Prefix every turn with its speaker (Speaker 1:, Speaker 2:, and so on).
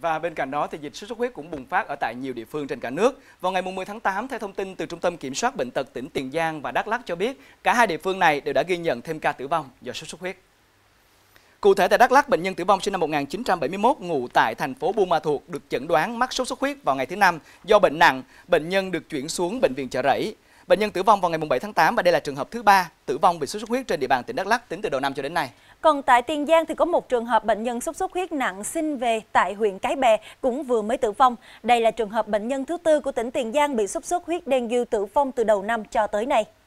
Speaker 1: Và bên cạnh đó thì dịch sốt xuất huyết cũng bùng phát ở tại nhiều địa phương trên cả nước. Vào ngày 10 tháng 8, theo thông tin từ Trung tâm Kiểm soát Bệnh tật tỉnh Tiền Giang và Đắk lắc cho biết, cả hai địa phương này đều đã ghi nhận thêm ca tử vong do sốt xuất huyết. Cụ thể tại Đắk Lắk, bệnh nhân tử vong sinh năm 1971 ngụ tại thành phố Buôn Ma Thuột được chẩn đoán mắc sốt xuất huyết vào ngày thứ năm do bệnh nặng, bệnh nhân được chuyển xuống bệnh viện Chợ Rẫy. Bệnh nhân tử vong vào ngày 7 tháng 8 và đây là trường hợp thứ ba tử vong vì sốt xuất huyết trên địa bàn tỉnh Đắk Lắk tính từ đầu năm cho đến nay.
Speaker 2: Còn tại Tiền Giang thì có một trường hợp bệnh nhân sốt xuất huyết nặng xin về tại huyện Cái Bè cũng vừa mới tử vong. Đây là trường hợp bệnh nhân thứ tư của tỉnh Tiền Giang bị sốt xuất huyết đen
Speaker 3: dư tử vong từ đầu năm cho tới nay.